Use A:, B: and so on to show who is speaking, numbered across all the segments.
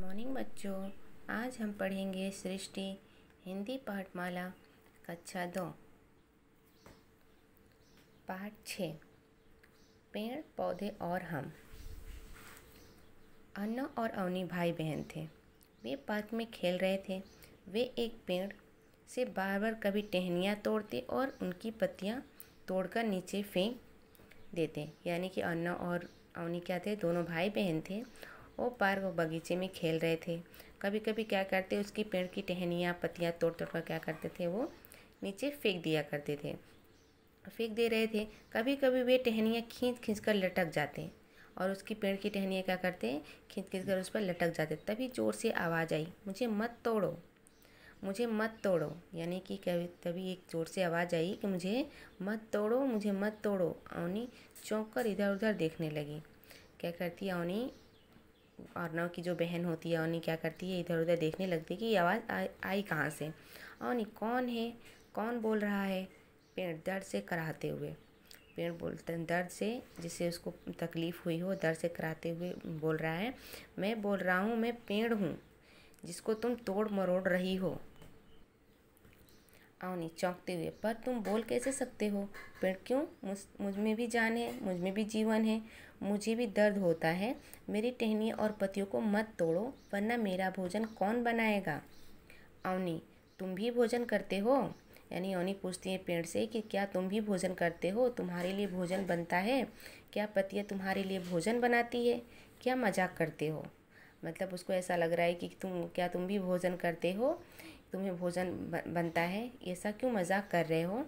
A: morning बच्चों आज हम पढ़ेंगे सृष्टि हिंदी पाठमाला कक्षा दो पाठ छ पेड़ पौधे और हम अन्ना और अवनी भाई बहन थे वे पार्क में खेल रहे थे वे एक पेड़ से बार बार कभी टहनियाँ तोड़ते और उनकी पत्तियाँ तोड़कर नीचे फेंक देते यानी कि अन्ना और अवनी क्या थे दोनों भाई बहन थे वो पार्क और बगीचे में खेल रहे थे कभी कभी क्या करते उसकी पेड़ की टहनियाँ पत्तियाँ तोड़ तोड़ कर क्या करते थे वो नीचे फेंक दिया करते थे फेंक दे रहे थे कभी कभी वे टहनियाँ खींच खींच कर लटक जाते और उसकी पेड़ की टहनियाँ क्या करते खींच खींच कर उस पर लटक जाते तभी ज़ोर से आवाज़ आई मुझे मत तोड़ो मुझे मत तोड़ो यानी कि कभी तभी एक ज़ोर से आवाज़ आई कि मुझे मत तोड़ो मुझे मत तोड़ो अवनी चौंक कर इधर उधर देखने लगी क्या करती अवनी अर्णव की जो बहन होती है अवनी क्या करती है इधर उधर देखने लगती है कि ये आवाज़ आ, आई कहाँ से अवनी कौन है कौन बोल रहा है पेड़ दर्द से कराहते हुए पेड़ बोलते दर्द से जिससे उसको तकलीफ़ हुई हो दर्द से कराते हुए बोल रहा है मैं बोल रहा हूँ मैं पेड़ हूँ जिसको तुम तोड़ मरोड़ रही हो आवनी चौंकते हुए पर तुम बोल कैसे सकते हो पेड़ क्यों मुझ मुझ में भी जान है मुझ में भी जीवन है मुझे भी दर्द होता है मेरी टहनी और पतियों को मत तोड़ो वरना मेरा भोजन कौन बनाएगा अवनी तुम भी भोजन करते हो यानी अवनी पूछती है पेड़ से कि क्या तुम भी भोजन करते हो तुम्हारे लिए भोजन बनता है क्या पतिया तुम्हारे लिए भोजन बनाती है क्या मजाक करते हो मतलब उसको ऐसा लग रहा है कि तुम क्या तुम भी भोजन करते हो तुम्हें भोजन बनता है ऐसा क्यों मजाक कर रहे हो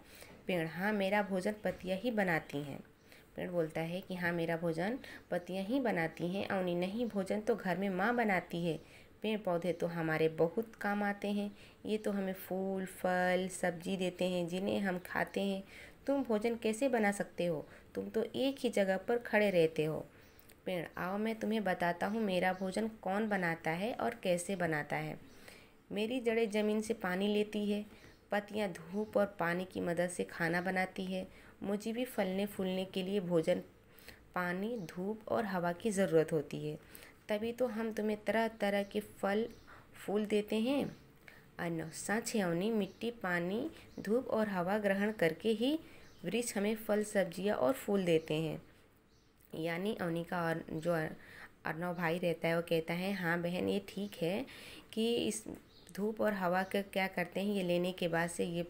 A: पेड़ हाँ मेरा भोजन पतियाँ ही बनाती हैं पेड़ बोलता है कि हाँ मेरा भोजन पतियाँ ही बनाती हैं अवनी नहीं भोजन तो घर में माँ बनाती है पेड़ पौधे तो हमारे बहुत काम आते हैं ये तो हमें फूल फल सब्जी देते हैं जिन्हें हम खाते हैं तुम भोजन कैसे बना सकते हो तुम तो एक ही जगह पर खड़े रहते हो पेड़ आओ मैं तुम्हें बताता हूँ मेरा भोजन कौन बनाता है और कैसे बनाता है मेरी जड़ें ज़मीन से पानी लेती है पत्तियाँ धूप और पानी की मदद से खाना बनाती है मुझे भी फलने फूलने के लिए भोजन पानी धूप और हवा की ज़रूरत होती है तभी तो हम तुम्हें तरह तरह के फल फूल देते हैं अन्न सांछेवनी मिट्टी पानी धूप और हवा ग्रहण करके ही वृक्ष हमें फल सब्जियाँ और फूल देते हैं यानी अवनी का और जो अर्नव भाई रहता है वो कहता है हाँ बहन ये ठीक है कि इस धूप और हवा का क्या करते हैं ये लेने के बाद से ये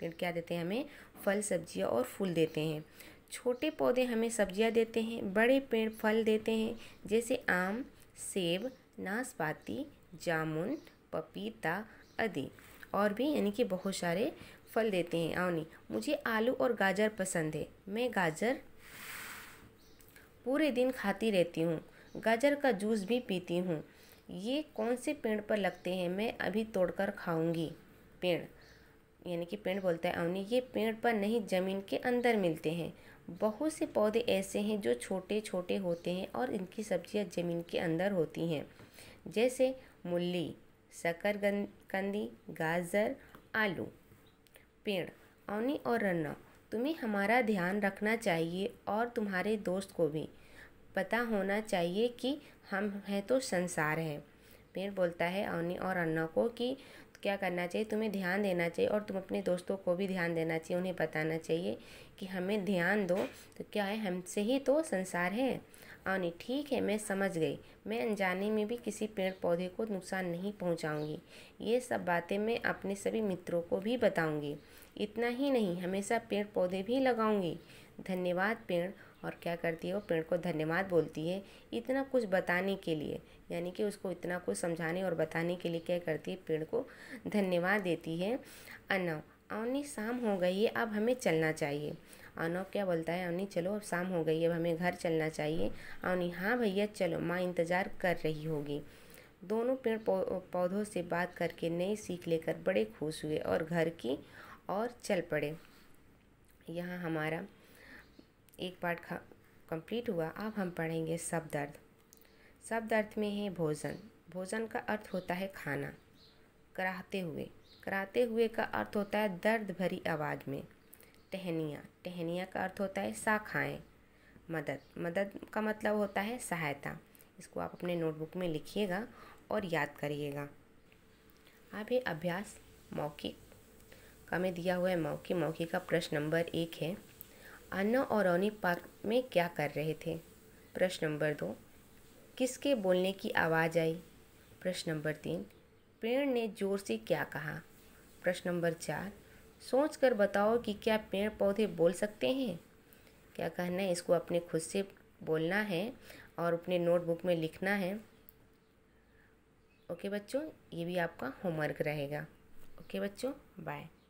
A: पेड़ क्या देते हैं हमें फल सब्जियां और फूल देते हैं छोटे पौधे हमें सब्जियां देते हैं बड़े पेड़ फल देते हैं जैसे आम सेब नाशपाती जामुन पपीता आदि और भी यानी कि बहुत सारे फल देते हैं आवनी मुझे आलू और गाजर पसंद है मैं गाजर पूरे दिन खाती रहती हूँ गाजर का जूस भी पीती हूँ ये कौन से पेड़ पर लगते हैं मैं अभी तोड़कर खाऊंगी पेड़ यानी कि पेड़ बोलता है अवनी ये पेड़ पर नहीं ज़मीन के अंदर मिलते हैं बहुत से पौधे ऐसे हैं जो छोटे छोटे होते हैं और इनकी सब्जियां ज़मीन के अंदर होती हैं जैसे मूली कंदी गाजर आलू पेड़ अवनी और रन्ना तुम्हें हमारा ध्यान रखना चाहिए और तुम्हारे दोस्त को भी पता होना चाहिए कि हम हैं तो संसार हैं पेड़ बोलता है अवनी और अन्ना को कि क्या करना चाहिए तुम्हें ध्यान देना चाहिए और तुम अपने दोस्तों को भी ध्यान देना चाहिए उन्हें बताना चाहिए कि हमें ध्यान दो तो क्या है हमसे ही तो संसार है अवनी ठीक है मैं समझ गई मैं अनजाने में भी किसी पेड़ पौधे को नुकसान नहीं पहुंचाऊंगी ये सब बातें मैं अपने सभी मित्रों को भी बताऊंगी इतना ही नहीं हमेशा पेड़ पौधे भी लगाऊंगी धन्यवाद पेड़ और क्या करती है वो पेड़ को धन्यवाद बोलती है इतना कुछ बताने के लिए यानी कि उसको इतना कुछ समझाने और बताने के लिए क्या करती है पेड़ को धन्यवाद देती है अनव अवनी शाम हो गई है अब हमें चलना चाहिए अनव क्या बोलता है अवनी चलो अब शाम हो गई है अब हमें घर चलना चाहिए अवनी हाँ भैया चलो माँ इंतज़ार कर रही होगी दोनों पेड़ पौधों से बात करके नई सीख लेकर बड़े खुश हुए और घर की और चल पड़े यहाँ हमारा एक पार्ट कंप्लीट हुआ अब हम पढ़ेंगे शब्द अर्थ शब्द अर्थ में है भोजन भोजन का अर्थ होता है खाना कराहते हुए कराते हुए का अर्थ होता है दर्द भरी आवाज़ में टहनिया टहनिया का अर्थ होता है शाखाएँ मदद मदद का मतलब होता है सहायता इसको आप अपने नोटबुक में लिखिएगा और याद करिएगा आप ये अभ्यास मौखिक का में दिया हुआ है मौखिक मौखिक का प्रश्न नंबर एक है अन्ना और रोनी पार्क में क्या कर रहे थे प्रश्न नंबर दो किसके बोलने की आवाज़ आई प्रश्न नंबर तीन पेड़ ने ज़ोर से क्या कहा प्रश्न नंबर चार सोच कर बताओ कि क्या पेड़ पौधे बोल सकते हैं क्या कहना है इसको अपने खुद से बोलना है और अपने नोटबुक में लिखना है ओके बच्चों ये भी आपका होमवर्क रहेगा ओके बच्चों बाय